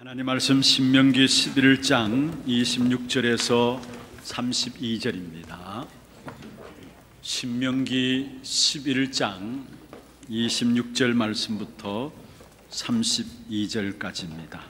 하나님 말씀 신명기 11장 26절에서 32절입니다. 신명기 11장 26절 말씀부터 32절까지입니다.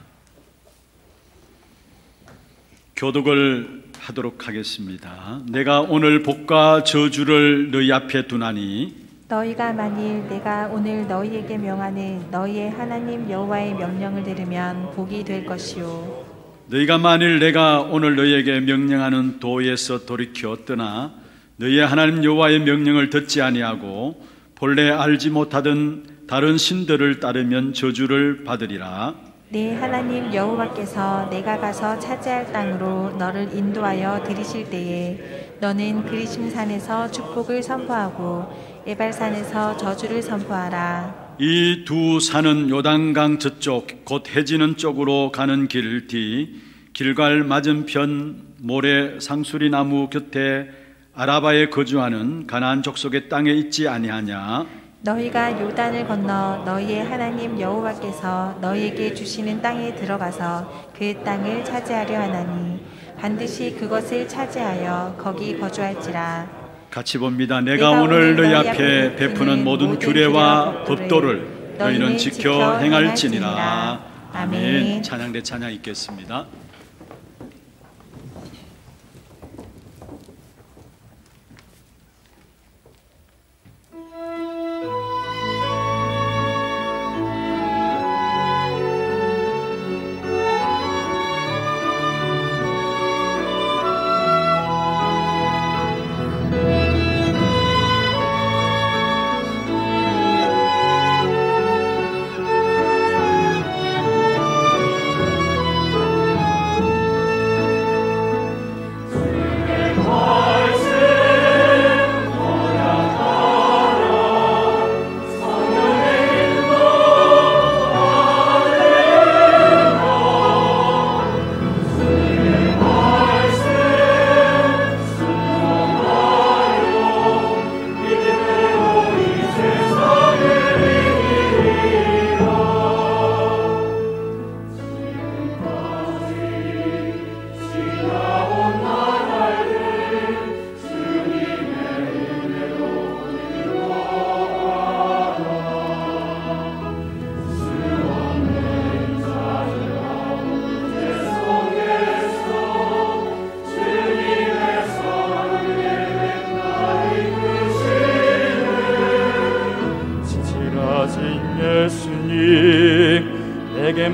교독을 하도록 하겠습니다. 내가 오늘 복과 저주를 너희 앞에 두나니 너희가 만일 내가 오늘 너희에게 명하는 너희의 하나님 여호와의 명령을 들으면 복이 될 것이요 너희가 만일 내가 오늘 너희에게 명령하는 도에서 돌이켜 떠나 너희의 하나님 여호와의 명령을 듣지 아니하고 본래 알지 못하던 다른 신들을 따르면 저주를 받으리라 네 하나님 여호와께서 내가 가서 차지할 땅으로 너를 인도하여 들이실 때에 너는 그리심산에서 축복을 선포하고 예발산에서 저주를 선포하라. 이 두 산은 요단강 저쪽 곧 해지는 쪽으로 가는 길뒤 길갈 맞은편 모래 상수리 나무 곁에 아라바에 거주하는 가나안 족속의 땅에 있지 아니하냐 너희가 요단을 건너 너희의 하나님 여호와께서 너희에게 주시는 땅에 들어가서 그 땅을 차지하려 하나니 반드시 그것을 차지하여 거기 거주할지라 같이 봅니다. 내가, 내가 오늘 너희 앞에 베푸는 모든 규례와 법도를 너희는 지켜 행할지니라. 아멘. 찬양대 찬양 있겠습니다.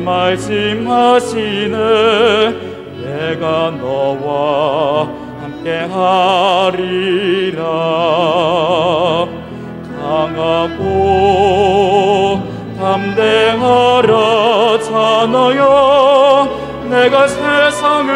말씀하시네 내가 너와 함께하리라 강하고 담대하라 자너여 내가 세상을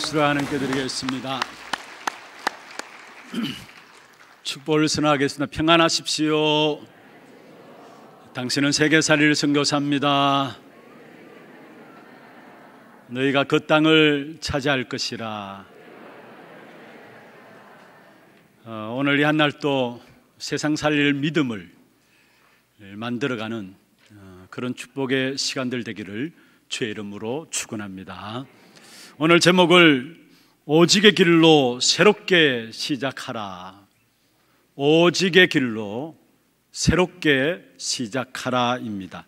박수를 하나님께 드리겠습니다. 축복을 선하겠습니다. 평안하십시오. 당신은 세계살이를 선교사입니다. 너희가 그 땅을 차지할 것이라. 어, 오늘 이 한날도 세상 살릴 믿음을 만들어가는 어, 그런 축복의 시간들 되기를 주의 이름으로 축원합니다. 오늘 제목을 오직의 길로 새롭게 시작하라. 오직의 길로 새롭게 시작하라입니다.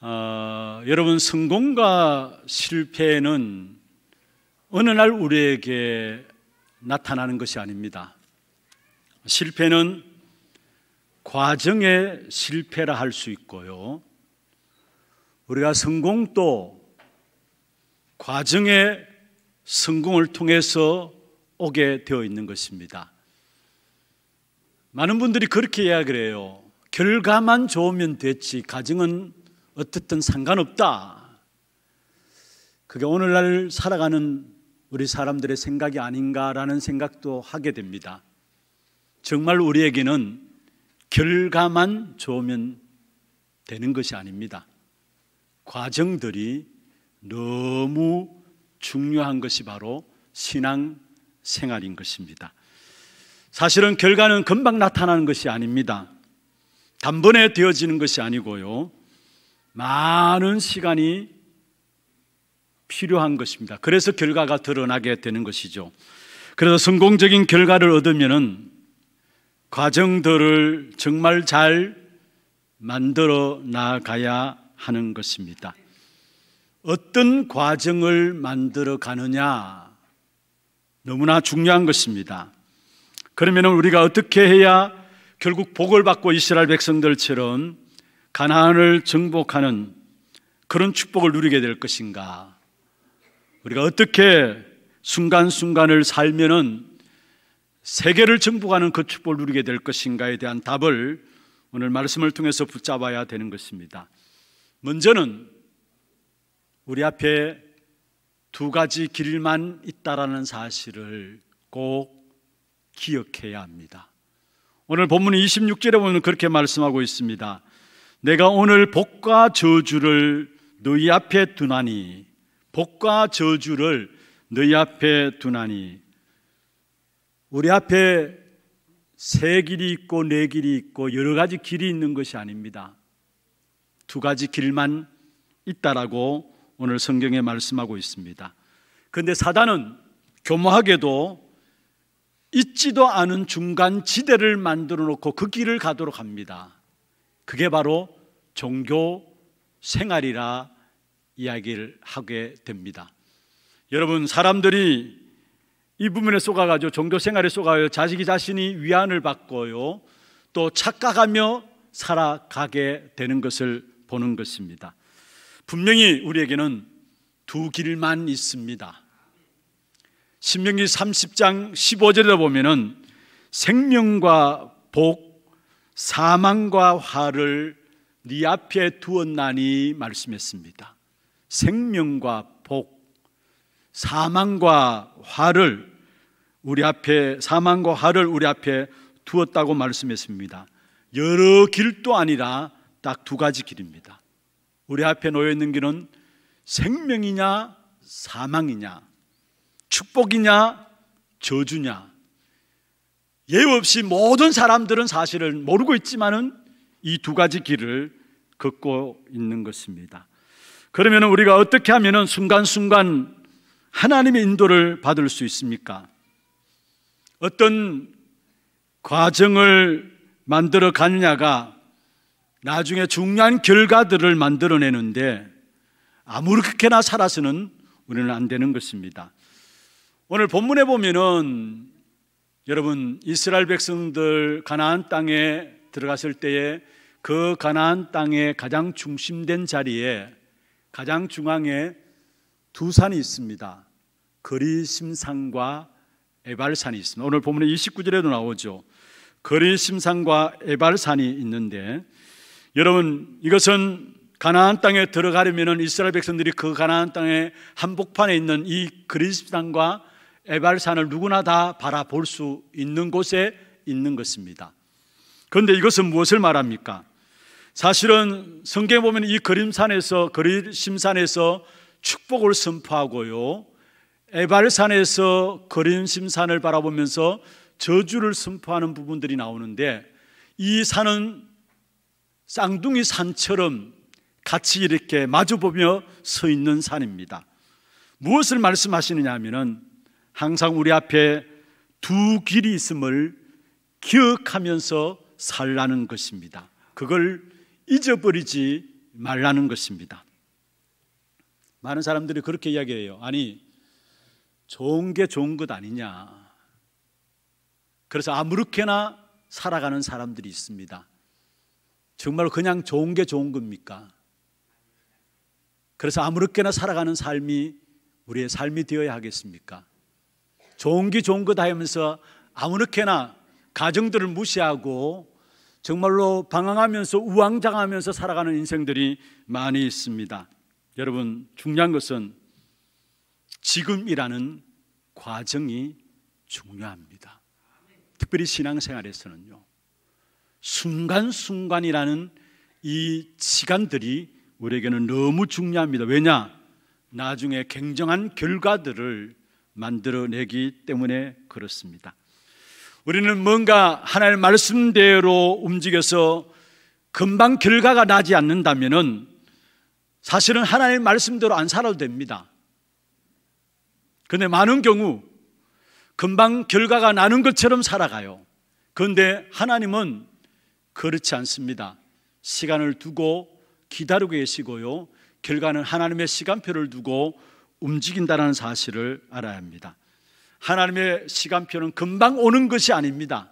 어, 여러분 성공과 실패는 어느 날 우리에게 나타나는 것이 아닙니다. 실패는 과정의 실패라 할 수 있고요. 우리가 성공도 과정의 성공을 통해서 오게 되어 있는 것입니다. 많은 분들이 그렇게 이야기를 해요. 결과만 좋으면 됐지, 과정은 어떻든 상관없다. 그게 오늘날 살아가는 우리 사람들의 생각이 아닌가라는 생각도 하게 됩니다. 정말 우리에게는 결과만 좋으면 되는 것이 아닙니다. 과정들이 너무 중요한 것이 바로 신앙 생활인 것입니다. 사실은 결과는 금방 나타나는 것이 아닙니다. 단번에 되어지는 것이 아니고요. 많은 시간이 필요한 것입니다. 그래서 결과가 드러나게 되는 것이죠. 그래서 성공적인 결과를 얻으면은 과정들을 정말 잘 만들어 나가야 하는 것입니다. 어떤 과정을 만들어 가느냐 너무나 중요한 것입니다. 그러면 우리가 어떻게 해야 결국 복을 받고 이스라엘 백성들처럼 가나안을 정복하는 그런 축복을 누리게 될 것인가? 우리가 어떻게 순간순간을 살면은 세계를 정복하는 그 축복을 누리게 될 것인가에 대한 답을 오늘 말씀을 통해서 붙잡아야 되는 것입니다. 먼저는 우리 앞에 두 가지 길만 있다라는 사실을 꼭 기억해야 합니다. 오늘 본문 26절에 보면 그렇게 말씀하고 있습니다. 내가 오늘 복과 저주를 너희 앞에 두나니 복과 저주를 너희 앞에 두나니 우리 앞에 세 길이 있고 네 길이 있고 여러 가지 길이 있는 것이 아닙니다. 두 가지 길만 있다라고 오늘 성경에 말씀하고 있습니다. 근데 사단은 교묘하게도 있지도 않은 중간 지대를 만들어 놓고 그 길을 가도록 합니다. 그게 바로 종교 생활이라 이야기를 하게 됩니다. 여러분, 사람들이 이 부분에 속아가지고 종교 생활에 속아요. 자식이 자신이 위안을 받고요. 또 착각하며 살아가게 되는 것을 보는 것입니다. 분명히 우리에게는 두 길만 있습니다. 신명기 30장 15절에 보면은 생명과 복, 사망과 화를 네 앞에 두었나니 말씀했습니다. 생명과 복, 사망과 화를 우리 앞에 사망과 화를 우리 앞에 두었다고 말씀했습니다. 여러 길도 아니라 딱 두 가지 길입니다. 우리 앞에 놓여 있는 길은 생명이냐 사망이냐 축복이냐 저주냐 예외 없이 모든 사람들은 사실을 모르고 있지만은 이 두 가지 길을 걷고 있는 것입니다. 그러면 우리가 어떻게 하면은 순간순간 하나님의 인도를 받을 수 있습니까? 어떤 과정을 만들어 가느냐가 나중에 중요한 결과들을 만들어내는데 아무렇게나 살아서는 우리는 안 되는 것입니다. 오늘 본문에 보면은 여러분 이스라엘 백성들 가나안 땅에 들어갔을 때에 그 가나안 땅의 가장 중심된 자리에 가장 중앙에 두 산이 있습니다. 거리심산과 에발산이 있습니다. 오늘 보면 29절에도 나오죠. 거리심산과 에발산이 있는데 여러분 이것은 가나안 땅에 들어가려면 이스라엘 백성들이 그 가나안 땅의 한복판에 있는 이 그리스산과 에발산을 누구나 다 바라볼 수 있는 곳에 있는 것입니다. 그런데 이것은 무엇을 말합니까? 사실은 성경에 보면 이 그림산에서 그림심산에서 축복을 선포하고요. 에발산에서 그림심산을 바라보면서 저주를 선포하는 부분들이 나오는데 이 산은 쌍둥이 산처럼 같이 이렇게 마주보며 서 있는 산입니다. 무엇을 말씀하시느냐 하면은 항상 우리 앞에 두 길이 있음을 기억하면서 살라는 것입니다. 그걸 잊어버리지 말라는 것입니다. 많은 사람들이 그렇게 이야기해요. 아니, 좋은 게 좋은 것 아니냐. 그래서 아무렇게나 살아가는 사람들이 있습니다. 정말 그냥 좋은 게 좋은 겁니까? 그래서 아무렇게나 살아가는 삶이 우리의 삶이 되어야 하겠습니까? 좋은 게 좋은 거다 하면서 아무렇게나 가정들을 무시하고 정말로 방황하면서 우왕좌왕하면서 살아가는 인생들이 많이 있습니다. 여러분 중요한 것은 지금이라는 과정이 중요합니다. 특별히 신앙생활에서는요. 순간순간이라는 이 시간들이 우리에게는 너무 중요합니다. 왜냐? 나중에 굉장한 결과들을 만들어내기 때문에 그렇습니다. 우리는 뭔가 하나의 말씀대로 움직여서 금방 결과가 나지 않는다면 사실은 하나의 말씀대로 안 살아도 됩니다. 근데 많은 경우 금방 결과가 나는 것처럼 살아가요. 그런데 하나님은 그렇지 않습니다. 시간을 두고 기다리고 계시고요. 결과는 하나님의 시간표를 두고 움직인다는 사실을 알아야 합니다. 하나님의 시간표는 금방 오는 것이 아닙니다.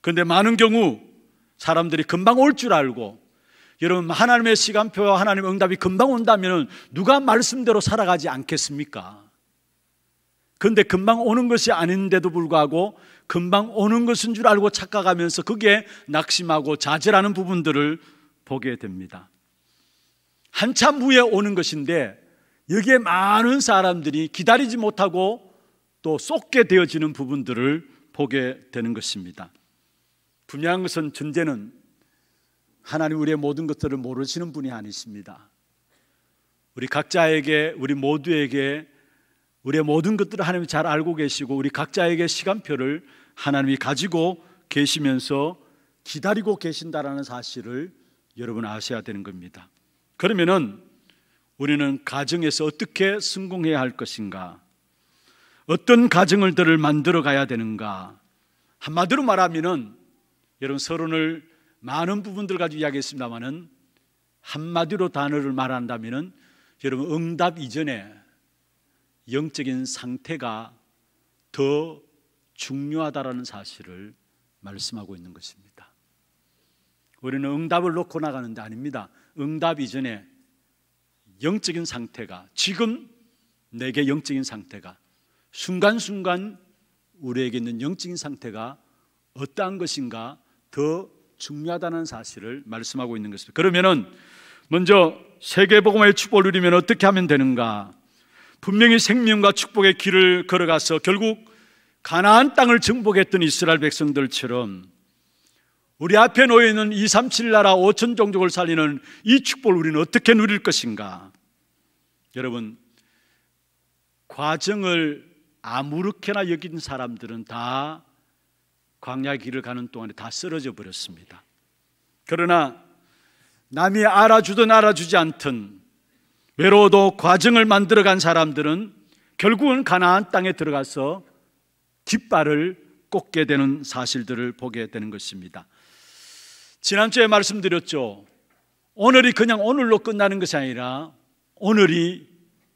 그런데 많은 경우 사람들이 금방 올 줄 알고 여러분 하나님의 시간표와 하나님의 응답이 금방 온다면 누가 말씀대로 살아가지 않겠습니까? 그런데 금방 오는 것이 아닌데도 불구하고 금방 오는 것인 줄 알고 착각하면서 그게 낙심하고 좌절하는 부분들을 보게 됩니다. 한참 후에 오는 것인데 여기에 많은 사람들이 기다리지 못하고 또 쏟게 되어지는 부분들을 보게 되는 것입니다. 분명한 것은 전제는 하나님 우리의 모든 것들을 모르시는 분이 아니십니다. 우리 각자에게 우리 모두에게 우리의 모든 것들을 하나님이 잘 알고 계시고 우리 각자에게 시간표를 하나님이 가지고 계시면서 기다리고 계신다라는 사실을 여러분 아셔야 되는 겁니다. 그러면은 우리는 가정에서 어떻게 성공해야 할 것인가? 어떤 가정을들을 만들어 가야 되는가? 한마디로 말하면은 여러분 서론을 많은 부분들 가지고 이야기했습니다만은 한마디로 단어를 말한다면은 여러분 응답 이전에 영적인 상태가 더 중요하다라는 사실을 말씀하고 있는 것입니다. 우리는 응답을 놓고 나가는데 아닙니다. 응답 이전에 영적인 상태가 지금 내게 영적인 상태가 순간순간 우리에게 있는 영적인 상태가 어떠한 것인가 더 중요하다는 사실을 말씀하고 있는 것입니다. 그러면은 먼저 세계복음의 축복을 누리면 어떻게 하면 되는가? 분명히 생명과 축복의 길을 걸어가서 결국 가나안 땅을 정복했던 이스라엘 백성들처럼 우리 앞에 놓여 있는 2, 3, 7 나라 5천 종족을 살리는 이 축복을 우리는 어떻게 누릴 것인가? 여러분 과정을 아무렇게나 여긴 사람들은 다 광야 길을 가는 동안에 다 쓰러져 버렸습니다. 그러나 남이 알아주든 알아주지 않든 외로워도 과정을 만들어간 사람들은 결국은 가나안 땅에 들어가서 깃발을 꽂게 되는 사실들을 보게 되는 것입니다. 지난주에 말씀드렸죠. 오늘이 그냥 오늘로 끝나는 것이 아니라 오늘이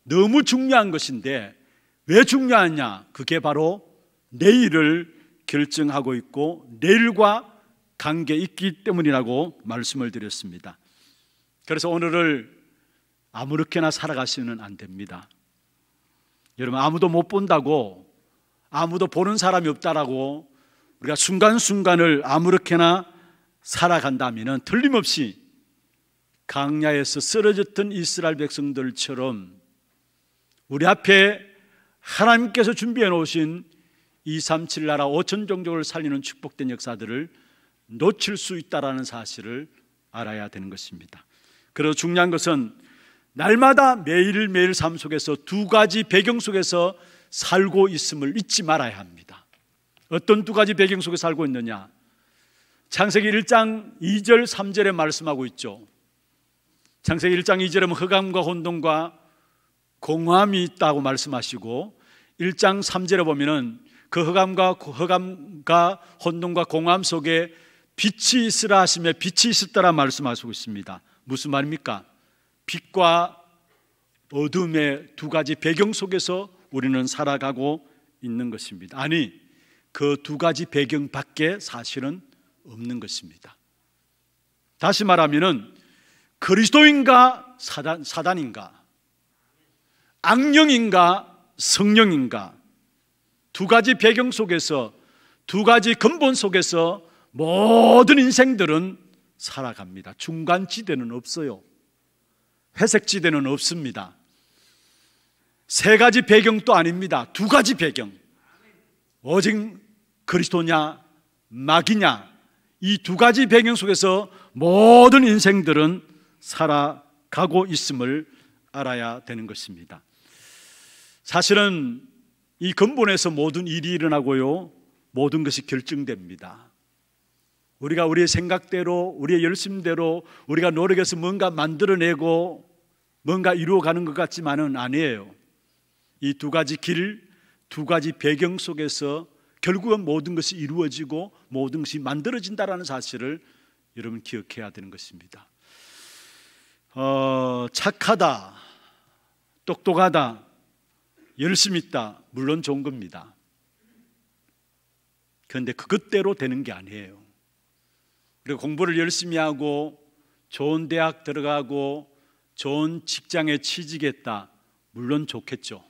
너무 중요한 것인데 왜 중요하냐? 그게 바로 내일을 결정하고 있고 내일과 관계 있기 때문이라고 말씀을 드렸습니다. 그래서 오늘을 아무렇게나 살아가시면 안 됩니다. 여러분 아무도 못 본다고 아무도 보는 사람이 없다라고 우리가 순간순간을 아무렇게나 살아간다면 틀림없이 강야에서 쓰러졌던 이스라엘 백성들처럼 우리 앞에 하나님께서 준비해 놓으신 237 나라 5천 종족을 살리는 축복된 역사들을 놓칠 수 있다라는 사실을 알아야 되는 것입니다. 그리고 중요한 것은 날마다 매일매일 삶 속에서 두 가지 배경 속에서 살고 있음을 잊지 말아야 합니다. 어떤 두 가지 배경 속에 살고 있느냐? 창세기 1장 2절 3절에 말씀하고 있죠. 창세기 1장 2절에 뭐허과 혼돈과 공함이 있다고 말씀하시고 1장 3절에 보면은 그 허감과 허감과 혼돈과 공함 속에 빛이 있으라 하시며 빛이 있었더라 말씀하시고 있습니다. 무슨 말입니까? 빛과 어둠의 두 가지 배경 속에서 우리는 살아가고 있는 것입니다. 아니, 그 두 가지 배경 밖에 사실은 없는 것입니다. 다시 말하면 그리스도인가 사단, 사단인가 악령인가 성령인가 두 가지 배경 속에서 두 가지 근본 속에서 모든 인생들은 살아갑니다. 중간지대는 없어요. 회색지대는 없습니다. 세 가지 배경도 아닙니다. 두 가지 배경. 오직 그리스도냐, 마귀냐, 이 두 가지 배경 속에서 모든 인생들은 살아가고 있음을 알아야 되는 것입니다. 사실은 이 근본에서 모든 일이 일어나고요, 모든 것이 결정됩니다. 우리가 우리의 생각대로, 우리의 열심대로, 우리가 노력해서 뭔가 만들어내고 뭔가 이루어가는 것 같지만은 아니에요. 이 두 가지 길, 두 가지 배경 속에서 결국은 모든 것이 이루어지고 모든 것이 만들어진다라는 사실을 여러분 기억해야 되는 것입니다. 어, 착하다, 똑똑하다, 열심 있다, 물론 좋은 겁니다. 그런데 그것대로 되는 게 아니에요. 그리고 공부를 열심히 하고 좋은 대학 들어가고 좋은 직장에 취직했다. 물론 좋겠죠.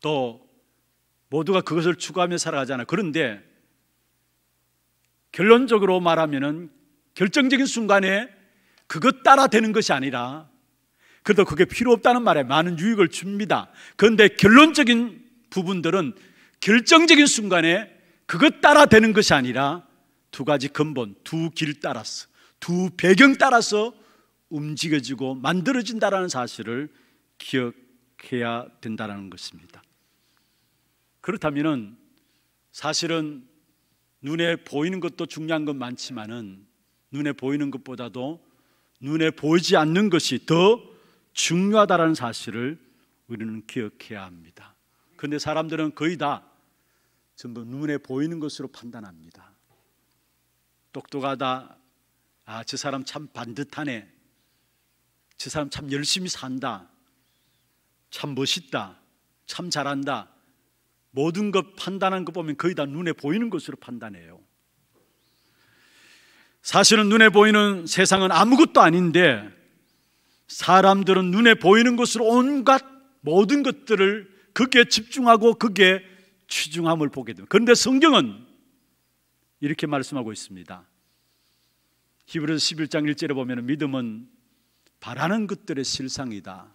또 모두가 그것을 추구하며 살아가잖아요. 그런데 결론적으로 말하면은 결정적인 순간에 그것 따라 되는 것이 아니라 그래도 그게 필요 없다는 말에 많은 유익을 줍니다. 그런데 결론적인 부분들은 결정적인 순간에 그것 따라 되는 것이 아니라 두 가지 근본, 두 길 따라서, 두 배경 따라서 움직여지고 만들어진다라는 사실을 기억해야 된다는 것입니다. 그렇다면은 사실은 눈에 보이는 것도 중요한 건 많지만은 눈에 보이는 것보다도 눈에 보이지 않는 것이 더 중요하다라는 사실을 우리는 기억해야 합니다. 그런데 사람들은 거의 다 전부 눈에 보이는 것으로 판단합니다. 똑똑하다. 아, 저 사람 참 반듯하네. 저 사람 참 열심히 산다. 참 멋있다. 참 잘한다. 모든 것 판단한 것 보면 거의 다 눈에 보이는 것으로 판단해요. 사실은 눈에 보이는 세상은 아무것도 아닌데 사람들은 눈에 보이는 것으로 온갖 모든 것들을 그게 집중하고 그게 취중함을 보게 됩니다. 그런데 성경은 이렇게 말씀하고 있습니다. 히브리서 11장 1절에 보면 믿음은 바라는 것들의 실상이다.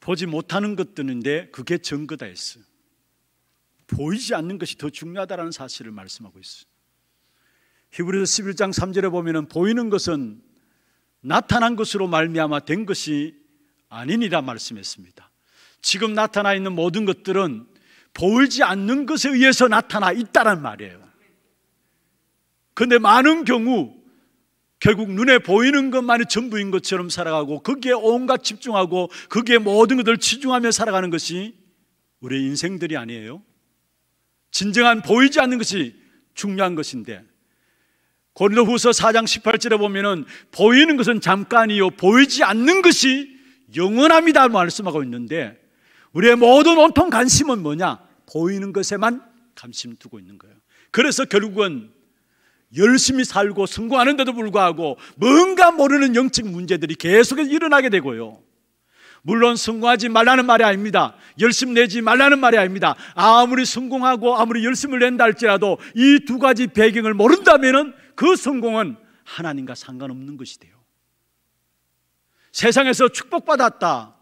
보지 못하는 것들인데 그게 증거다 했어. 보이지 않는 것이 더 중요하다라는 사실을 말씀하고 있어. 히브리서 11장 3절에 보면은 보이는 것은 나타난 것으로 말미암아 된 것이 아니니라 말씀했습니다. 지금 나타나 있는 모든 것들은 보이지 않는 것에 의해서 나타나 있다란 말이에요. 근데 많은 경우 결국 눈에 보이는 것만이 전부인 것처럼 살아가고 거기에 온갖 집중하고 거기에 모든 것을 치중하며 살아가는 것이 우리의 인생들이 아니에요. 진정한 보이지 않는 것이 중요한 것인데 고린도후서 4장 18절에 보면은 보이는 것은 잠깐이요 보이지 않는 것이 영원합니다 말씀하고 있는데 우리의 모든 온통 관심은 뭐냐? 보이는 것에만 관심 두고 있는 거예요. 그래서 결국은 열심히 살고 성공하는데도 불구하고 뭔가 모르는 영적 문제들이 계속해서 일어나게 되고요. 물론 성공하지 말라는 말이 아닙니다. 열심 내지 말라는 말이 아닙니다. 아무리 성공하고 아무리 열심을 낸다 할지라도 이 두 가지 배경을 모른다면 그 성공은 하나님과 상관없는 것이 돼요. 세상에서 축복받았다.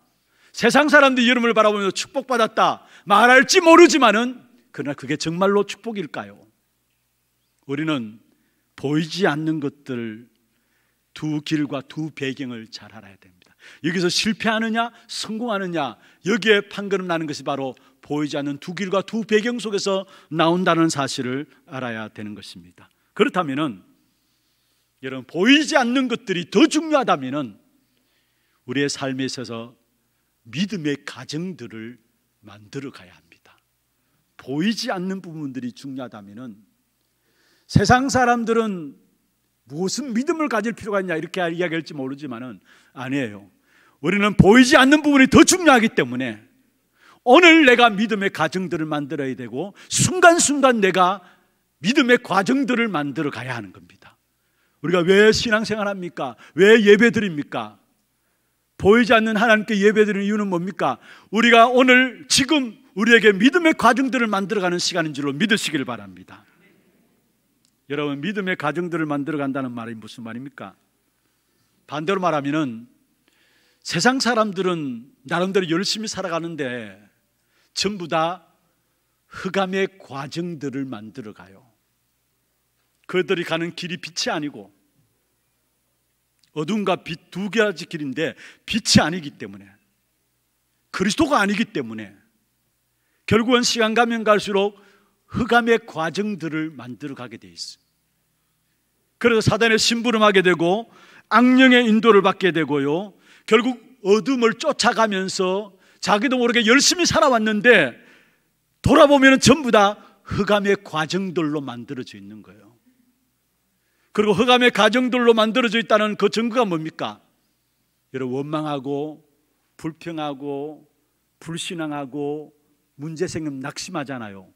세상 사람들이 여름을 바라보면 축복받았다. 말할지 모르지만은 그러나 그게 정말로 축복일까요? 우리는 보이지 않는 것들 두 길과 두 배경을 잘 알아야 됩니다. 여기서 실패하느냐, 성공하느냐, 여기에 판가름 나는 것이 바로 보이지 않는 두 길과 두 배경 속에서 나온다는 사실을 알아야 되는 것입니다. 그렇다면은 여러분 보이지 않는 것들이 더 중요하다면은 우리의 삶에 있어서 믿음의 가정들을 만들어 가야 합니다. 보이지 않는 부분들이 중요하다면은 세상 사람들은 무슨 믿음을 가질 필요가 있냐 이렇게 이야기할지 모르지만은 아니에요. 우리는 보이지 않는 부분이 더 중요하기 때문에 오늘 내가 믿음의 과정들을 만들어야 되고 순간순간 내가 믿음의 과정들을 만들어 가야 하는 겁니다. 우리가 왜 신앙생활 합니까? 왜 예배 드립니까? 보이지 않는 하나님께 예배 드리는 이유는 뭡니까? 우리가 오늘 지금 우리에게 믿음의 과정들을 만들어가는 시간인 줄로 믿으시길 바랍니다. 여러분 믿음의 가정들을 만들어 간다는 말이 무슨 말입니까? 반대로 말하면은 세상 사람들은 나름대로 열심히 살아가는데 전부 다 흑암의 과정들을 만들어 가요. 그들이 가는 길이 빛이 아니고 어둠과 빛 두 가지 길인데 빛이 아니기 때문에 그리스도가 아니기 때문에 결국은 시간 가면 갈수록 흑암의 과정들을 만들어 가게 돼 있어요. 그래서 사단의 심부름하게 되고 악령의 인도를 받게 되고요. 결국 어둠을 쫓아가면서 자기도 모르게 열심히 살아왔는데 돌아보면 전부 다 흑암의 과정들로 만들어져 있는 거예요. 그리고 흑암의 과정들로 만들어져 있다는 그 증거가 뭡니까? 여러분 원망하고 불평하고 불신앙하고 문제 생기면 낙심하잖아요.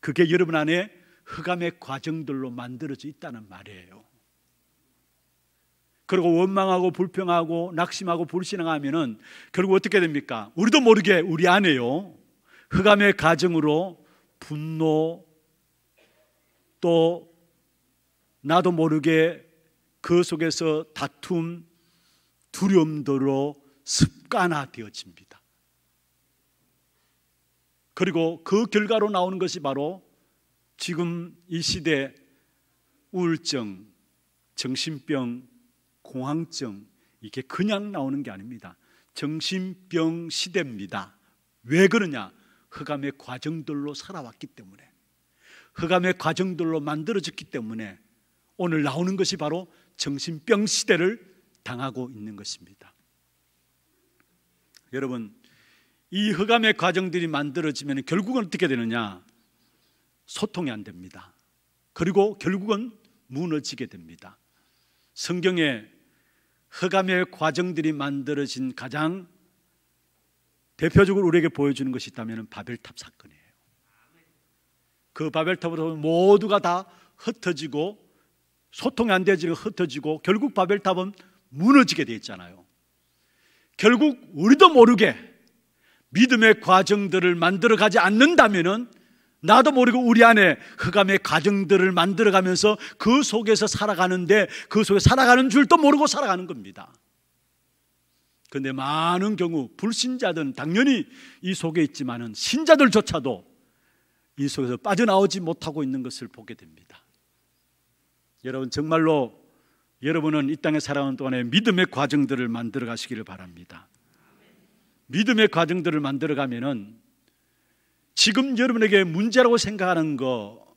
그게 여러분 안에 흑암의 과정들로 만들어져 있다는 말이에요. 그리고 원망하고 불평하고 낙심하고 불신앙하면은 결국 어떻게 됩니까? 우리도 모르게 우리 안에요. 흑암의 가정으로 분노 또 나도 모르게 그 속에서 다툼 두려움들로 습관화되어집니다. 그리고 그 결과로 나오는 것이 바로 지금 이 시대 우울증, 정신병, 공황증 이게 그냥 나오는 게 아닙니다. 정신병 시대입니다. 왜 그러냐? 흑암의 과정들로 살아왔기 때문에 흑암의 과정들로 만들어졌기 때문에 오늘 나오는 것이 바로 정신병 시대를 당하고 있는 것입니다. 여러분, 이 흑암의 과정들이 만들어지면 결국은 어떻게 되느냐? 소통이 안 됩니다. 그리고 결국은 무너지게 됩니다. 성경에 흑암의 과정들이 만들어진 가장 대표적으로 우리에게 보여주는 것이 있다면 바벨탑 사건이에요. 그 바벨탑으로 모두가 다 흩어지고 소통이 안 되지는 흩어지고 결국 바벨탑은 무너지게 돼 있잖아요. 결국 우리도 모르게 믿음의 과정들을 만들어 가지 않는다면 나도 모르고 우리 안에 흑암의 가정들을 만들어가면서 그 속에서 살아가는데 그 속에 살아가는 줄도 모르고 살아가는 겁니다. 그런데 많은 경우 불신자들은 당연히 이 속에 있지만은 신자들조차도 이 속에서 빠져나오지 못하고 있는 것을 보게 됩니다. 여러분 정말로 여러분은 이 땅에 살아온 동안에 믿음의 과정들을 만들어 가시기를 바랍니다. 믿음의 과정들을 만들어 가면은 지금 여러분에게 문제라고 생각하는 거,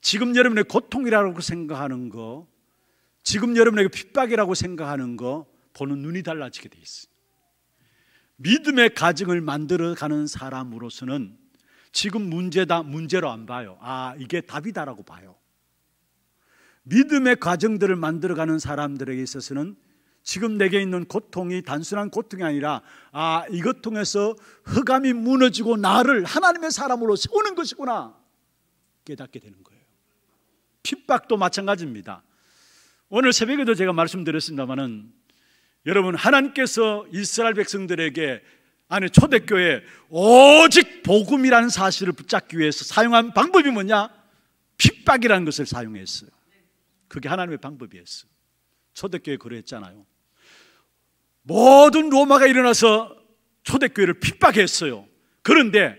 지금 여러분의 고통이라고 생각하는 거, 지금 여러분에게 핍박이라고 생각하는 거 보는 눈이 달라지게 돼 있어요. 믿음의 가정을 만들어 가는 사람으로서는 지금 문제다 문제로 안 봐요. 아, 이게 답이다라고 봐요. 믿음의 가정들을 만들어 가는 사람들에게 있어서는 지금 내게 있는 고통이 단순한 고통이 아니라 아 이것 통해서 흑암이 무너지고 나를 하나님의 사람으로 세우는 것이구나 깨닫게 되는 거예요. 핍박도 마찬가지입니다. 오늘 새벽에도 제가 말씀드렸습니다만은 여러분 하나님께서 이스라엘 백성들에게 아니 초대교회 오직 복음이라는 사실을 붙잡기 위해서 사용한 방법이 뭐냐? 핍박이라는 것을 사용했어요. 그게 하나님의 방법이었어요. 초대교회 그랬잖아요. 모든 로마가 일어나서 초대교회를 핍박했어요. 그런데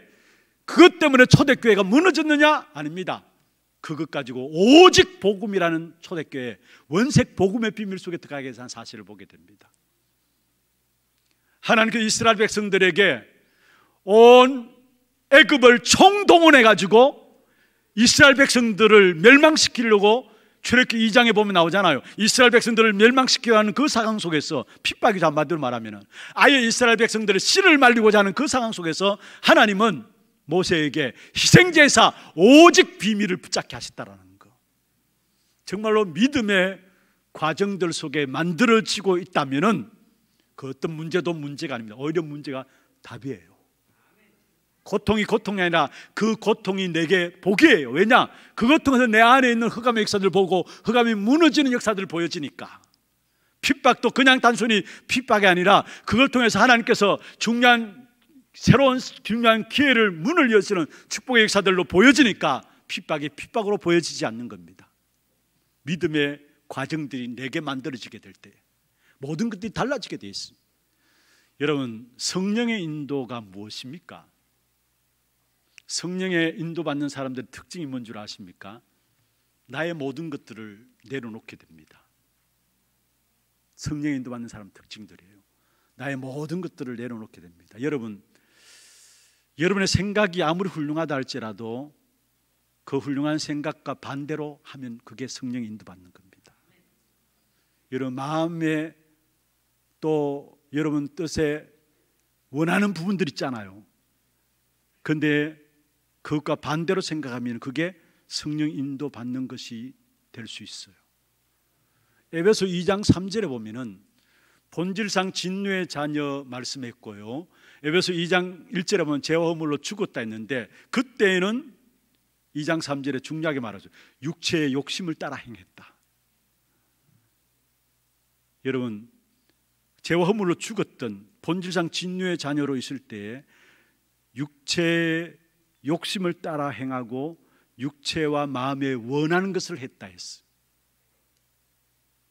그것 때문에 초대교회가 무너졌느냐? 아닙니다. 그것 가지고 오직 복음이라는 초대교회 원색 복음의 비밀 속에 들어가게 된 사실을 보게 됩니다. 하나님께서 이스라엘 백성들에게 온 애굽을 총동원해 가지고 이스라엘 백성들을 멸망시키려고 출애굽기 2장에 보면 나오잖아요. 이스라엘 백성들을 멸망시키려 하는 그 상황 속에서 핍박이자 한마디로 말하면 아예 이스라엘 백성들의 씨를 말리고자 하는 그 상황 속에서 하나님은 모세에게 희생제사 오직 비밀을 붙잡게 하셨다라는 거. 정말로 믿음의 과정들 속에 만들어지고 있다면은 그 어떤 문제도 문제가 아닙니다. 오히려 문제가 답이에요. 고통이 고통이 아니라 그 고통이 내게 복이에요. 왜냐? 그것 통해서 내 안에 있는 흑암의 역사들 보고 흑암이 무너지는 역사들 보여지니까. 핍박도 그냥 단순히 핍박이 아니라 그걸 통해서 하나님께서 중요한 새로운 중요한 기회를 문을 여시는 축복의 역사들로 보여지니까 핍박이 핍박으로 보여지지 않는 겁니다. 믿음의 과정들이 내게 만들어지게 될 때 모든 것들이 달라지게 돼 있습니다. 여러분 성령의 인도가 무엇입니까? 성령의 인도받는 사람들의 특징이 뭔 줄 아십니까? 나의 모든 것들을 내려놓게 됩니다. 성령 인도받는 사람 특징들이에요. 나의 모든 것들을 내려놓게 됩니다. 여러분, 여러분의 생각이 아무리 훌륭하다 할지라도 그 훌륭한 생각과 반대로 하면 그게 성령 인도받는 겁니다. 여러분 마음에 또 여러분 뜻에 원하는 부분들 있잖아요. 근데 그것과 반대로 생각하면 그게 성령 인도 받는 것이 될 수 있어요. 에베소 2장 3절에 보면은 본질상 진노의 자녀 말씀했고요. 에베소 2장 1절에 보면 죄와 허물로 죽었다 했는데 그때에는 2장 3절에 중요하게 말하죠. 육체의 욕심을 따라 행했다. 여러분, 죄와 허물로 죽었던 본질상 진노의 자녀로 있을 때 육체의 욕심을 따라 행하고 육체와 마음에 원하는 것을 했다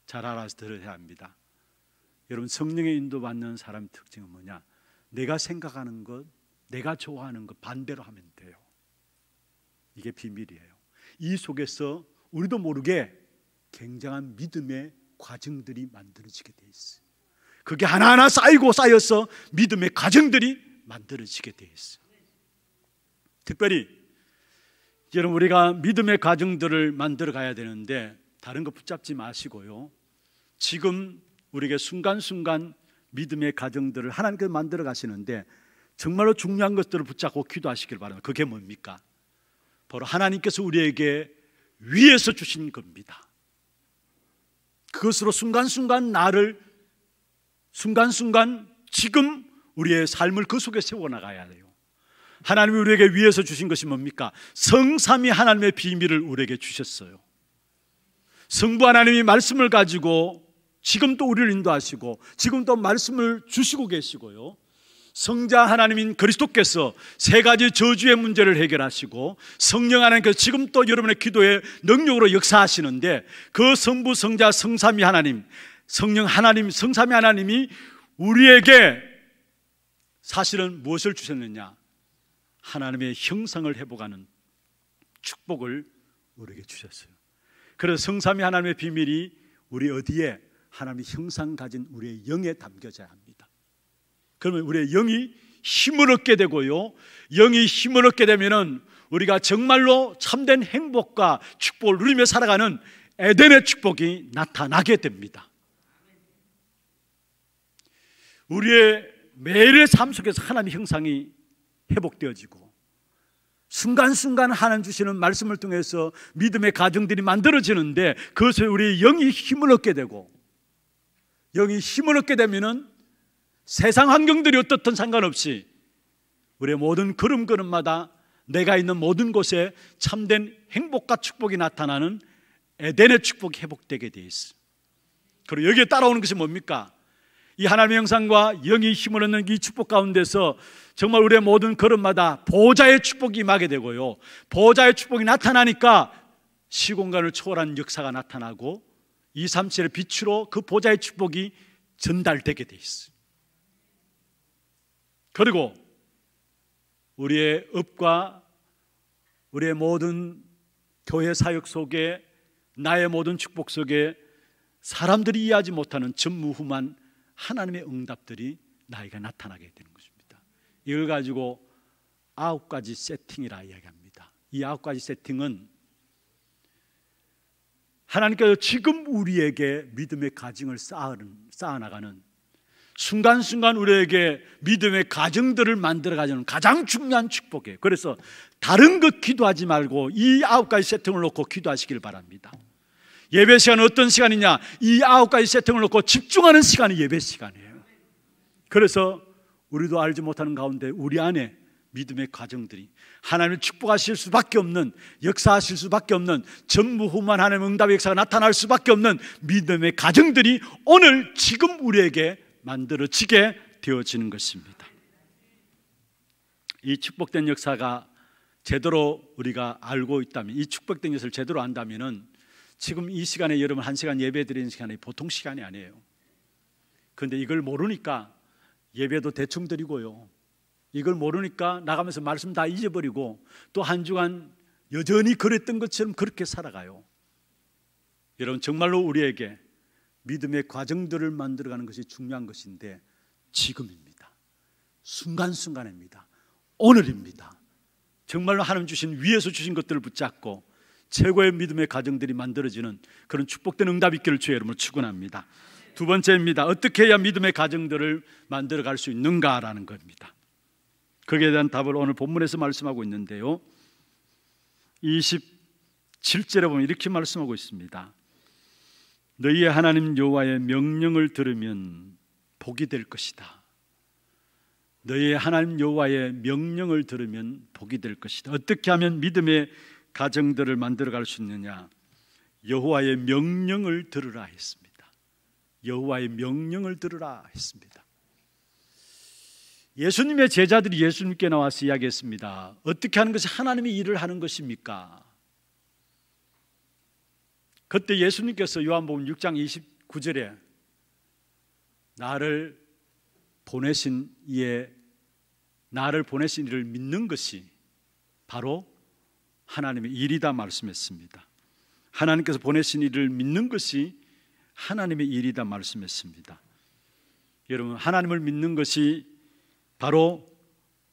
했어잘 알아서 들어야 합니다. 여러분 성령의 인도받는 사람의 특징은 뭐냐? 내가 생각하는 것, 내가 좋아하는 것 반대로 하면 돼요. 이게 비밀이에요. 이 속에서 우리도 모르게 굉장한 믿음의 과정들이 만들어지게 돼 있어요. 그게 하나하나 쌓이고 쌓여서 믿음의 과정들이 만들어지게 돼 있어요. 특별히 여러분 우리가 믿음의 가정들을 만들어 가야 되는데 다른 거 붙잡지 마시고요. 지금 우리에게 순간순간 믿음의 가정들을 하나님께서 만들어 가시는데 정말로 중요한 것들을 붙잡고 기도하시길 바랍니다. 그게 뭡니까? 바로 하나님께서 우리에게 위에서 주신 겁니다. 그것으로 순간순간 나를 순간순간 지금 우리의 삶을 그 속에 세워나가야 돼요. 하나님이 우리에게 위해서 주신 것이 뭡니까? 성삼이 하나님의 비밀을 우리에게 주셨어요. 성부 하나님이 말씀을 가지고 지금도 우리를 인도하시고 지금도 말씀을 주시고 계시고요. 성자 하나님인 그리스도께서 세 가지 저주의 문제를 해결하시고 성령 하나님께서 지금 또 여러분의 기도의 능력으로 역사하시는데 그 성부 성자 성삼위 하나님 성령 하나님 성삼위 하나님이 우리에게 사실은 무엇을 주셨느냐 하나님의 형상을 회복하는 축복을 우리에게 주셨어요. 그래서 성삼위 하나님의 비밀이 우리 어디에 하나님의 형상 가진 우리의 영에 담겨져야 합니다. 그러면 우리의 영이 힘을 얻게 되고요. 영이 힘을 얻게 되면은 우리가 정말로 참된 행복과 축복을 누리며 살아가는 에덴의 축복이 나타나게 됩니다. 우리의 매일의 삶 속에서 하나님의 형상이 회복되어지고 순간순간 하나님 주시는 말씀을 통해서 믿음의 가정들이 만들어지는데 그것을 우리 영이 힘을 얻게 되고 영이 힘을 얻게 되면은 세상 환경들이 어떻든 상관없이 우리의 모든 걸음걸음마다 내가 있는 모든 곳에 참된 행복과 축복이 나타나는 에덴의 축복이 회복되게 돼 있어. 그리고 여기에 따라오는 것이 뭡니까? 이 하나님의 영상과 영이 힘을 얻는 이 축복 가운데서 정말 우리의 모든 걸음마다 보좌의 축복이 임하게 되고요. 보좌의 축복이 나타나니까 시공간을 초월한 역사가 나타나고 이삼 7의 빛으로 그 보좌의 축복이 전달되게 돼 있어요. 그리고 우리의 업과 우리의 모든 교회 사역 속에 나의 모든 축복 속에 사람들이 이해하지 못하는 전무후만 하나님의 응답들이 나이가 나타나게 되는 것입니다. 이걸 가지고 아홉 가지 세팅이라 이야기합니다. 이 아홉 가지 세팅은 하나님께서 지금 우리에게 믿음의 가증을 쌓아나가는 순간순간 우리에게 믿음의 가정들을 만들어가는 가장 중요한 축복이에요. 그래서 다른 것 기도하지 말고 이 아홉 가지 세팅을 놓고 기도하시길 바랍니다. 예배 시간은 어떤 시간이냐? 이 아홉 가지 세팅을 놓고 집중하는 시간이 예배 시간이에요. 그래서 우리도 알지 못하는 가운데 우리 안에 믿음의 과정들이 하나님을 축복하실 수밖에 없는 역사하실 수밖에 없는 전무후무한 하나님의 응답의 역사가 나타날 수밖에 없는 믿음의 과정들이 오늘 지금 우리에게 만들어지게 되어지는 것입니다. 이 축복된 역사가 제대로 우리가 알고 있다면 이 축복된 것을 제대로 안다면은 지금 이 시간에 여러분 한 시간 예배 드리는 시간이 보통 시간이 아니에요. 그런데 이걸 모르니까 예배도 대충 드리고요. 이걸 모르니까 나가면서 말씀 다 잊어버리고 또 한 주간 여전히 그랬던 것처럼 그렇게 살아가요. 여러분 정말로 우리에게 믿음의 과정들을 만들어가는 것이 중요한 것인데 지금입니다. 순간순간입니다. 오늘입니다. 정말로 하나님 주신 위에서 주신 것들을 붙잡고 최고의 믿음의 가정들이 만들어지는 그런 축복된 응답 이 있기를 주의 이름으로 축원합니다. 두 번째입니다. 어떻게 해야 믿음의 가정들을 만들어 갈 수 있는가라는 겁니다. 거기에 대한 답을 오늘 본문에서 말씀하고 있는데요. 27절에 보면 이렇게 말씀하고 있습니다. 너희의 하나님 여호와의 명령을 들으면 복이 될 것이다. 너희의 하나님 여호와의 명령을 들으면 복이 될 것이다. 어떻게 하면 믿음의 가정들을 만들어 갈 수 있느냐? 여호와의 명령을 들으라 했습니다. 여호와의 명령을 들으라 했습니다. 예수님의 제자들이 예수님께 나와서 이야기했습니다. 어떻게 하는 것이 하나님의 일을 하는 것입니까? 그때 예수님께서 요한복음 6장 29절에 나를 보내신 이에 나를 보내신 이를 믿는 것이 바로 하나님의 일이다 말씀했습니다. 하나님께서 보내신 일을 믿는 것이 하나님의 일이다 말씀했습니다. 여러분 하나님을 믿는 것이 바로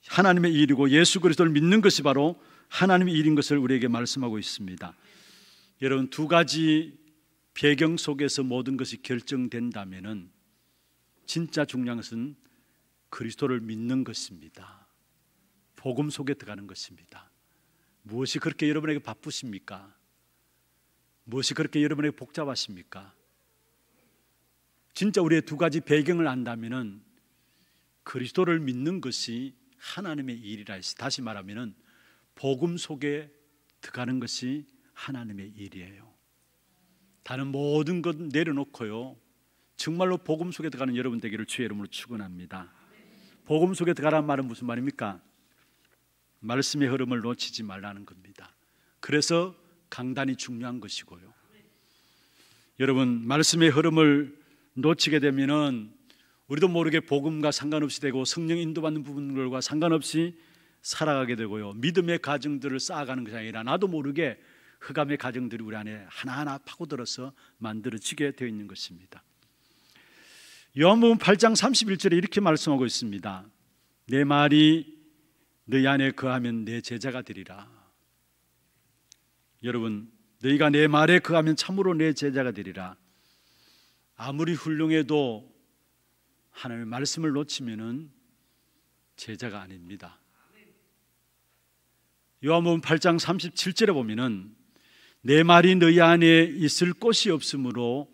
하나님의 일이고 예수 그리스도를 믿는 것이 바로 하나님의 일인 것을 우리에게 말씀하고 있습니다. 여러분 두 가지 배경 속에서 모든 것이 결정된다면은 진짜 중요한 것은 그리스도를 믿는 것입니다. 복음 속에 들어가는 것입니다. 무엇이 그렇게 여러분에게 바쁘십니까? 무엇이 그렇게 여러분에게 복잡하십니까? 진짜 우리의 두 가지 배경을 안다면은 그리스도를 믿는 것이 하나님의 일이라 했어. 다시 말하면은 복음 속에 들어가는 것이 하나님의 일이에요. 다른 모든 것 내려놓고요. 정말로 복음 속에 들어가는 여러분 되기를 주의 이름으로 축원합니다. 복음 속에 들어가란 말은 무슨 말입니까? 말씀의 흐름을 놓치지 말라는 겁니다. 그래서 강단이 중요한 것이고요. 여러분 말씀의 흐름을 놓치게 되면은 우리도 모르게 복음과 상관없이 되고 성령 인도받는 부분들과 상관없이 살아가게 되고요. 믿음의 가정들을 쌓아가는 것이 아니라 나도 모르게 흑암의 가정들이 우리 안에 하나하나 파고들어서 만들어지게 되어 있는 것입니다. 요한복음 8장 31절에 이렇게 말씀하고 있습니다. 내 말이 너희 안에 거하면 내 제자가 되리라. 여러분, 너희가 내 말에 거하면 참으로 내 제자가 되리라. 아무리 훌륭해도 하나님의 말씀을 놓치면은 제자가 아닙니다. 요한복음 8장 37절에 보면은 내 말이 너희 안에 있을 곳이 없으므로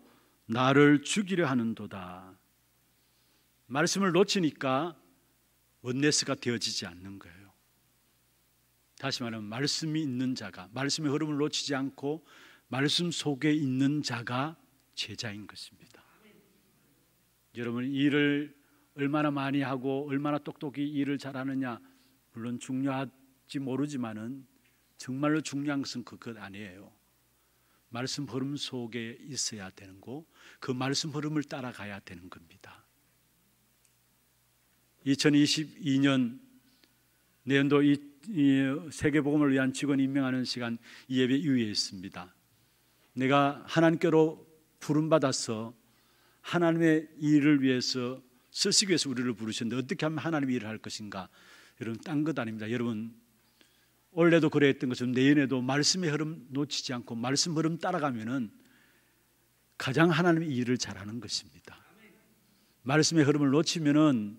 나를 죽이려 하는도다. 말씀을 놓치니까 원네스가 되어지지 않는 거예요. 다시 말하면 말씀이 있는 자가 말씀의 흐름을 놓치지 않고 말씀 속에 있는 자가 제자인 것입니다. 여러분 일을 얼마나 많이 하고 얼마나 똑똑히 일을 잘하느냐 물론 중요하지 모르지만은 정말로 중요한 것은 그것 아니에요. 말씀 흐름 속에 있어야 되는 거, 그 말씀 흐름을 따라가야 되는 겁니다. 2022년 내년도 세계복음을 위한 직원 임명하는 시간 예배 이후에 있습니다. 내가 하나님께로 부름받아서 하나님의 일을 위해서 쓰시기 위해서 우리를 부르셨는데 어떻게 하면 하나님의 일을 할 것인가 여러분 딴 것 아닙니다. 여러분 원래도 그랬던 것처럼 내년에도 말씀의 흐름 놓치지 않고 말씀 흐름 따라가면은 가장 하나님의 일을 잘하는 것입니다. 말씀의 흐름을 놓치면은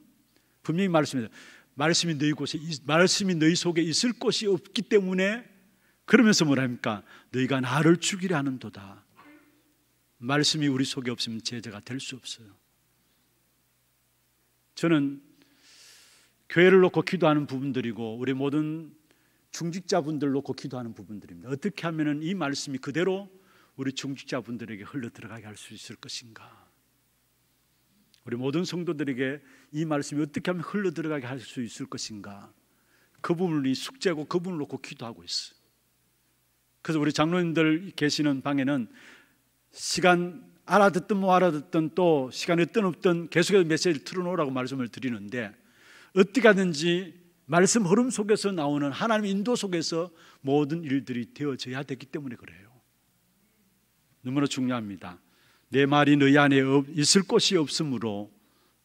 분명히 말씀해서 말씀이 너희 곳에 말씀이 너희 속에 있을 곳이 없기 때문에 그러면서 뭐랍니까? 너희가 나를 죽이려 하는도다. 말씀이 우리 속에 없으면 제자가 될 수 없어요. 저는 교회를 놓고 기도하는 부분들이고 우리 모든 중직자분들 놓고 기도하는 부분들입니다. 어떻게 하면이 말씀이 그대로 우리 중직자분들에게 흘러 들어가게 할 수 있을 것인가? 우리 모든 성도들에게 이 말씀이 어떻게 하면 흘러 들어가게 할 수 있을 것인가 그 부분을 숙제고그 부분을 놓고 기도하고 있어. 그래서 우리 장로님들 계시는 방에는 시간 알아듣든 못 뭐 알아듣든 또 시간이 든 없든 계속해서 메시지를 틀어놓으라고 말씀을 드리는데 어떻게 하든지 말씀 흐름 속에서 나오는 하나님 인도 속에서 모든 일들이 되어져야 되기 때문에 그래요. 너무나 중요합니다. 내 말이 너희 안에 있을 곳이 없으므로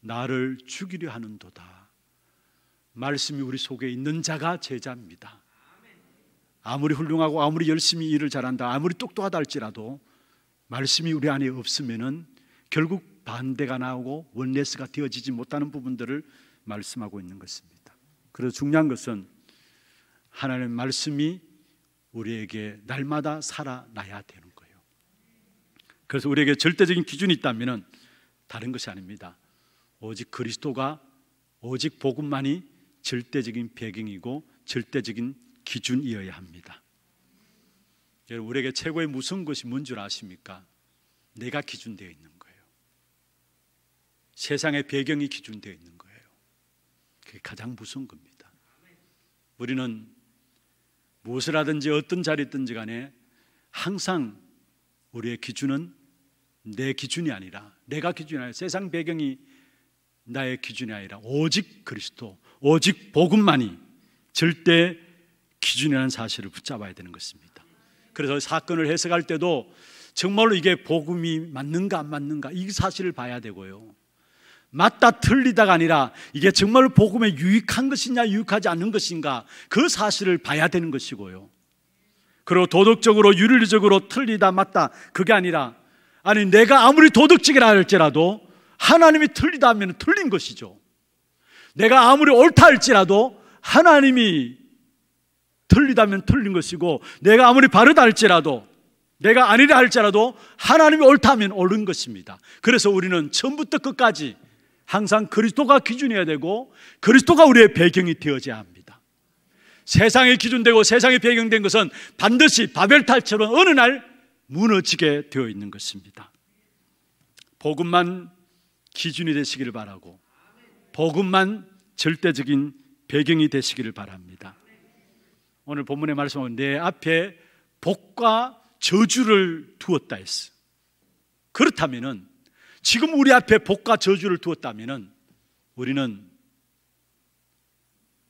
나를 죽이려 하는도다. 말씀이 우리 속에 있는 자가 제자입니다. 아무리 훌륭하고 아무리 열심히 일을 잘한다, 아무리 똑똑하다 할지라도 말씀이 우리 안에 없으면은 결국 반대가 나오고 원레스가 되어지지 못하는 부분들을 말씀하고 있는 것입니다. 그래서 중요한 것은 하나님의 말씀이 우리에게 날마다 살아나야 되는 그래서 우리에게 절대적인 기준이 있다면 다른 것이 아닙니다. 오직 그리스도가 오직 복음만이 절대적인 배경이고 절대적인 기준이어야 합니다. 여러분 우리에게 최고의 무서 것이 뭔 줄 아십니까? 내가 기준되어 있는 거예요. 세상의 배경이 기준되어 있는 거예요. 그게 가장 무서운 겁니다. 우리는 무엇을 하든지 어떤 자리든지 간에 항상 우리의 기준은 내 기준이 아니라 내가 기준이 아니라 세상 배경이 나의 기준이 아니라 오직 그리스도, 오직 복음만이 절대 기준이라는 사실을 붙잡아야 되는 것입니다. 그래서 사건을 해석할 때도 정말로 이게 복음이 맞는가 안 맞는가 이 사실을 봐야 되고요. 맞다 틀리다가 아니라 이게 정말 복음에 유익한 것이냐 유익하지 않은 것인가 그 사실을 봐야 되는 것이고요. 그리고 도덕적으로 윤리적으로 틀리다 맞다 그게 아니라 아니 내가 아무리 도덕적이라 할지라도 하나님이 틀리다 하면 틀린 것이죠. 내가 아무리 옳다 할지라도 하나님이 틀리다면 틀린 것이고 내가 아무리 바르다 할지라도 내가 아니라 할지라도 하나님이 옳다면 옳은 것입니다. 그래서 우리는 처음부터 끝까지 항상 그리스도가 기준이어야 되고 그리스도가 우리의 배경이 되어야 합니다. 세상의 기준되고 세상의 배경된 것은 반드시 바벨탈처럼 어느 날 무너지게 되어 있는 것입니다. 복음만 기준이 되시기를 바라고 복음만 절대적인 배경이 되시기를 바랍니다. 오늘 본문의 말씀은 내 앞에 복과 저주를 두었다 했어. 그렇다면은 지금 우리 앞에 복과 저주를 두었다면은 우리는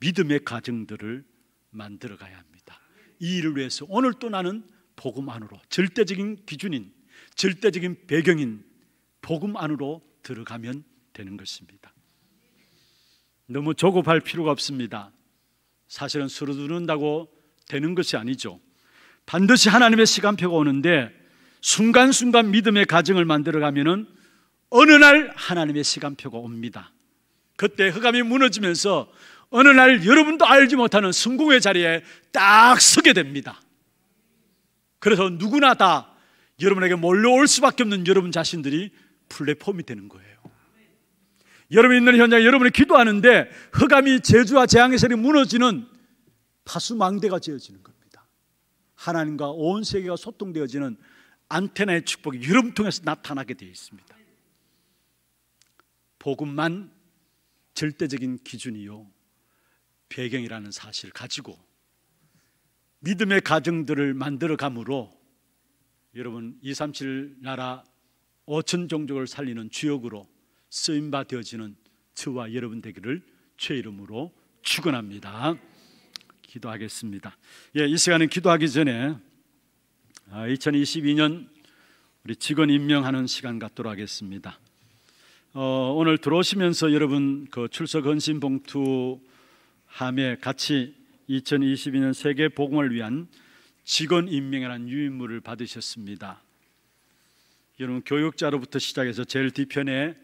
믿음의 가정들을 만들어 가야 합니다. 이 일을 위해서 오늘 또 나는 복음 안으로 절대적인 기준인 절대적인 배경인 복음 안으로 들어가면 되는 것입니다. 너무 조급할 필요가 없습니다. 사실은 서로 누른다고 되는 것이 아니죠. 반드시 하나님의 시간표가 오는데 순간순간 믿음의 가정을 만들어 가면은 어느 날 하나님의 시간표가 옵니다. 그때 흑암이 무너지면서 어느 날 여러분도 알지 못하는 성공의 자리에 딱 서게 됩니다. 그래서 누구나 다 여러분에게 몰려올 수밖에 없는 여러분 자신들이 플랫폼이 되는 거예요. 여러분이 있는 현장에 여러분이 기도하는데 흑암이 재주와 재앙의 세이 무너지는 파수망대가 지어지는 겁니다. 하나님과 온 세계가 소통되어지는 안테나의 축복이 여러분 통해서 나타나게 되어 있습니다. 복음만 절대적인 기준이요 배경이라는 사실을 가지고 믿음의 가정들을 만들어 가므로 여러분 237 나라 5천 종족을 살리는 주역으로 쓰임 받되지는 저와 여러분 되기를 주의 이름으로 축원합니다. 기도하겠습니다. 예, 이 시간은 기도하기 전에 2022년 아, 우리 직원 임명하는 시간 갖도록 하겠습니다. 어, 오늘 들어오시면서 여러분 그 출석 헌신 봉투함에 같이 2022년 세계 복음을 위한 직원 임명이라는 유인물을 받으셨습니다. 여러분 교육자로부터 시작해서 제일 뒤편에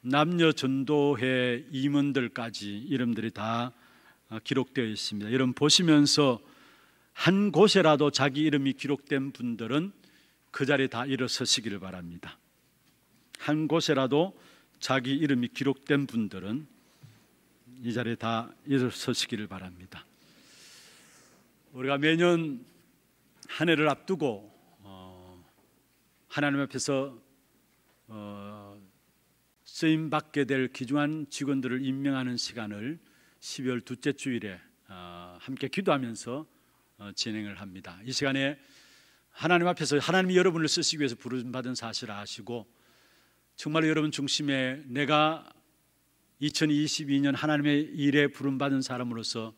남녀 전도회 임원들까지 이름들이 다 아, 기록되어 있습니다. 여러분 보시면서 한 곳에라도 자기 이름이 기록된 분들은 그 자리에 다 일어서시기를 바랍니다. 한 곳에라도 자기 이름이 기록된 분들은 이 자리에 다 일어서시기를 바랍니다. 우리가 매년 한 해를 앞두고 어, 하나님 앞에서 어, 쓰임 받게 될 귀중한 직원들을 임명하는 시간을 12월 둘째 주일에 어, 함께 기도하면서 어, 진행을 합니다. 이 시간에 하나님 앞에서 하나님이 여러분을 쓰시기 위해서 부름 받은 사실 아시고 정말 여러분 중심에 내가 2022년 하나님의 일에 부름 받은 사람으로서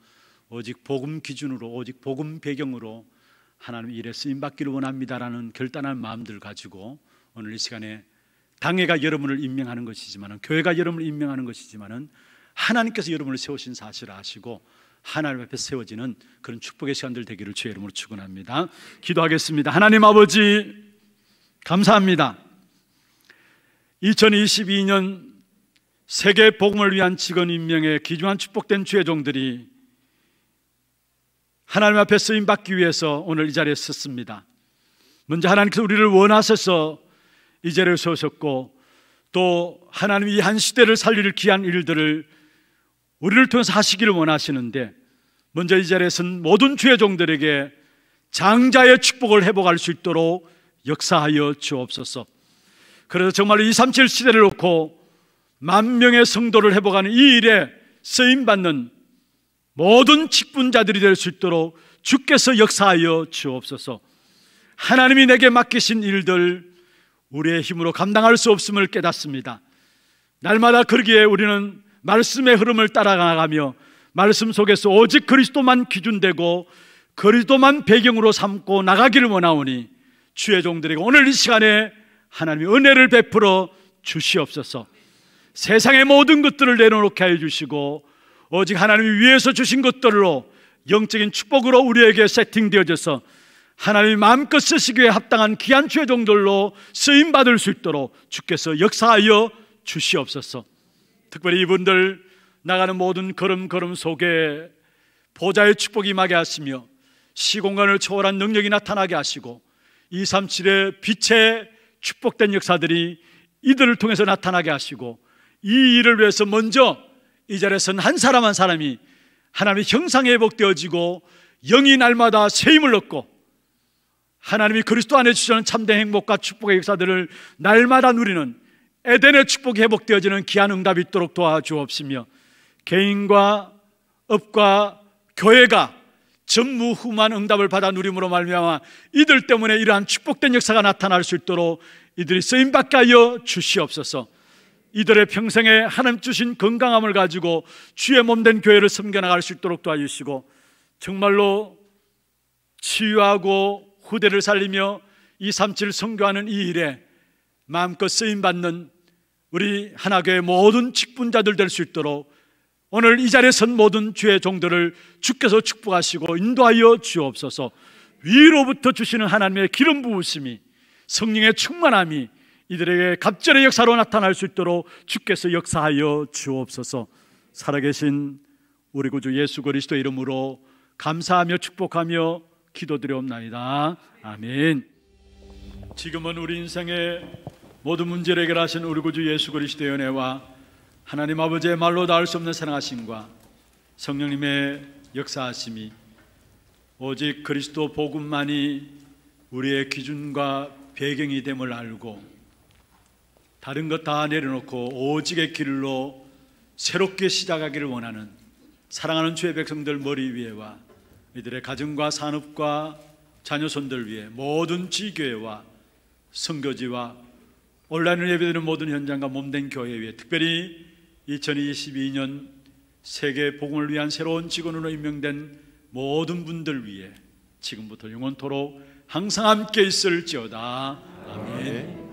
오직 복음 기준으로 오직 복음 배경으로 하나님 일에 쓰임 받기를 원합니다라는 결단한 마음들 가지고 오늘 이 시간에 당회가 여러분을 임명하는 것이지만은 교회가 여러분을 임명하는 것이지만은 하나님께서 여러분을 세우신 사실을 아시고 하나님 앞에 세워지는 그런 축복의 시간들 되기를 주의 이름으로 축원합니다. 기도하겠습니다. 하나님 아버지 감사합니다. 2022년 세계 복음을 위한 직원 임명에 기중한 축복된 주의 종들이 하나님 앞에 쓰임 받기 위해서 오늘 이 자리에 섰습니다. 먼저 하나님께서 우리를 원하셔서 이 자리에 서셨고 또 하나님이 이 한 시대를 살릴 귀한 일들을 우리를 통해서 하시기를 원하시는데 먼저 이 자리에선 모든 주의 종들에게 장자의 축복을 회복할 수 있도록 역사하여 주옵소서. 그래서 정말 237 시대를 놓고 만 명의 성도를 회복하는 이 일에 쓰임 받는 모든 직분자들이 될 수 있도록 주께서 역사하여 주옵소서. 하나님이 내게 맡기신 일들 우리의 힘으로 감당할 수 없음을 깨닫습니다. 날마다 그러기에 우리는 말씀의 흐름을 따라가며 말씀 속에서 오직 그리스도만 기준되고 그리스도만 배경으로 삼고 나가기를 원하오니 주의 종들에게 오늘 이 시간에 하나님의 은혜를 베풀어 주시옵소서. 세상의 모든 것들을 내놓게 하 주시고 오직 하나님이 위에서 주신 것들로 영적인 축복으로 우리에게 세팅되어져서 하나님 이 마음껏 쓰시기에 합당한 귀한 최종들로 쓰임 받을 수 있도록 주께서 역사하여 주시옵소서. 특별히 이분들 나가는 모든 걸음걸음 속에 보좌의 축복이 임하게 하시며 시공간을 초월한 능력이 나타나게 하시고 237의 빛의 축복된 역사들이 이들을 통해서 나타나게 하시고 이 일을 위해서 먼저 이자리에선한 사람 한 사람이 하나님의 형상에 회복되어지고 영이 날마다 새 힘을 얻고 하나님이 그리스도 안에 주시는 참된 행복과 축복의 역사들을 날마다 누리는 에덴의 축복이 회복되어지는 귀한 응답이 있도록 도와주옵시며 개인과 업과 교회가 전무후무한 응답을 받아 누림으로 말미암아 이들 때문에 이러한 축복된 역사가 나타날 수 있도록 이들이 쓰임받게 하여 주시옵소서 이들의 평생에 하나님 주신 건강함을 가지고 주의 몸된 교회를 섬겨나갈 수 있도록 도와주시고 정말로 치유하고 후대를 살리며 237 성교하는 이 일에 마음껏 쓰임받는 우리 하나교의 모든 직분자들 될 수 있도록 오늘 이 자리에 선 모든 주의 종들을 주께서 축복하시고 인도하여 주옵소서 위로부터 주시는 하나님의 기름 부으심이 성령의 충만함이 이들에게 갑절의 역사로 나타날 수 있도록 주께서 역사하여 주옵소서. 살아계신 우리 구주 예수 그리스도 이름으로 감사하며 축복하며 기도드려옵나이다. 아멘. 지금은 우리 인생의 모든 문제를 해결하신 우리 구주 예수 그리스도의 은혜와 하나님 아버지의 말로 닿을 수 없는 사랑하심과 성령님의 역사하심이 오직 그리스도 복음만이 우리의 기준과 배경이 됨을 알고 다른 것 다 내려놓고 오직의 길로 새롭게 시작하기를 원하는 사랑하는 주의 백성들 머리 위에와 이들의 가정과 산업과 자녀손들 위해 모든 지교회와 선교지와 온라인을 예배드리는 모든 현장과 몸된 교회 위에 특별히 2022년 세계 복음을 위한 새로운 직원으로 임명된 모든 분들 위해 지금부터 영원토록 항상 함께 있을지어다. 아멘.